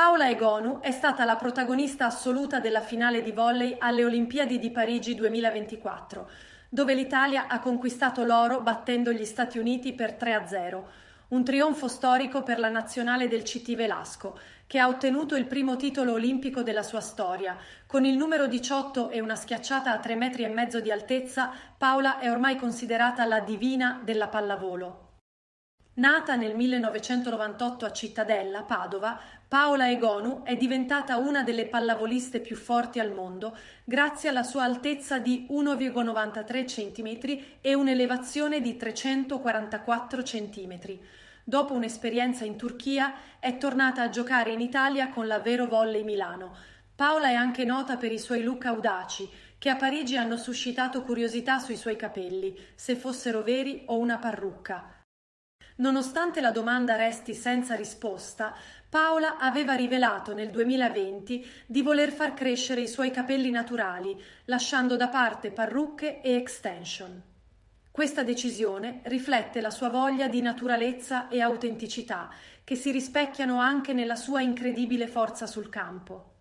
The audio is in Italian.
Paola Egonu è stata la protagonista assoluta della finale di volley alle Olimpiadi di Parigi 2024, dove l'Italia ha conquistato l'oro battendo gli Stati Uniti per 3-0, un trionfo storico per la nazionale del CT Velasco, che ha ottenuto il primo titolo olimpico della sua storia. Con il numero 18 e una schiacciata a 3 metri e mezzo di altezza, Paola è ormai considerata la divina della pallavolo. Nata nel 1998 a Cittadella, Padova, Paola Egonu è diventata una delle pallavoliste più forti al mondo grazie alla sua altezza di 1,93 cm e un'elevazione di 344 cm. Dopo un'esperienza in Turchia è tornata a giocare in Italia con la Vero Volley Milano. Paola è anche nota per i suoi look audaci, che a Parigi hanno suscitato curiosità sui suoi capelli, se fossero veri o una parrucca. Nonostante la domanda resti senza risposta, Paola aveva rivelato nel 2020 di voler far crescere i suoi capelli naturali, lasciando da parte parrucche e extension. Questa decisione riflette la sua voglia di naturalezza e autenticità, che si rispecchiano anche nella sua incredibile forza sul campo.